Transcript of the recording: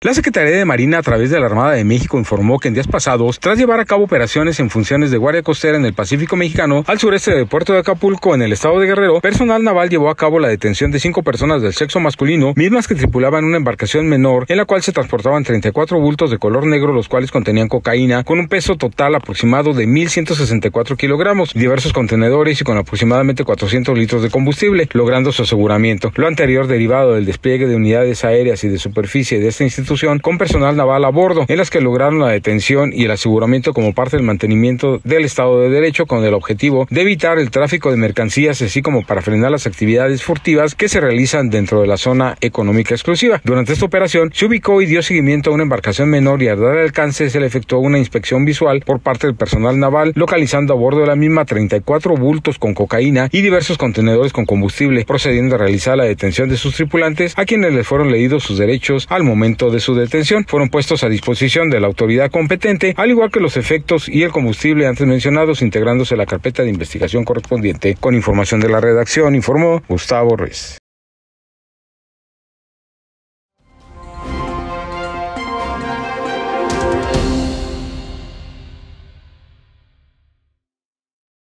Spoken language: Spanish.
La Secretaría de Marina a través de la Armada de México informó que en días pasados, tras llevar a cabo operaciones en funciones de Guardia Costera en el Pacífico Mexicano, al sureste de puerto de Acapulco, en el estado de Guerrero, personal naval llevó a cabo la detención de cinco personas del sexo masculino, mismas que tripulaban una embarcación menor en la cual se transportaban 34 bultos de color negro, los cuales contenían cocaína, con un peso total aproximado de 1.164 kilogramos, diversos contenedores y con aproximadamente 400 litros de combustible, logrando su aseguramiento. Lo anterior derivado del despliegue de unidades aéreas y de superficie de este instituto con personal naval a bordo, en las que lograron la detención y el aseguramiento como parte del mantenimiento del Estado de Derecho con el objetivo de evitar el tráfico de mercancías, así como para frenar las actividades furtivas que se realizan dentro de la zona económica exclusiva. Durante esta operación se ubicó y dio seguimiento a una embarcación menor y al dar alcance se le efectuó una inspección visual por parte del personal naval, localizando a bordo de la misma 34 bultos con cocaína y diversos contenedores con combustible, procediendo a realizar la detención de sus tripulantes a quienes les fueron leídos sus derechos al momento de su detención fueron puestos a disposición de la autoridad competente, al igual que los efectos y el combustible antes mencionados, integrándose la carpeta de investigación correspondiente. Con información de la redacción, informó Gustavo Ruiz.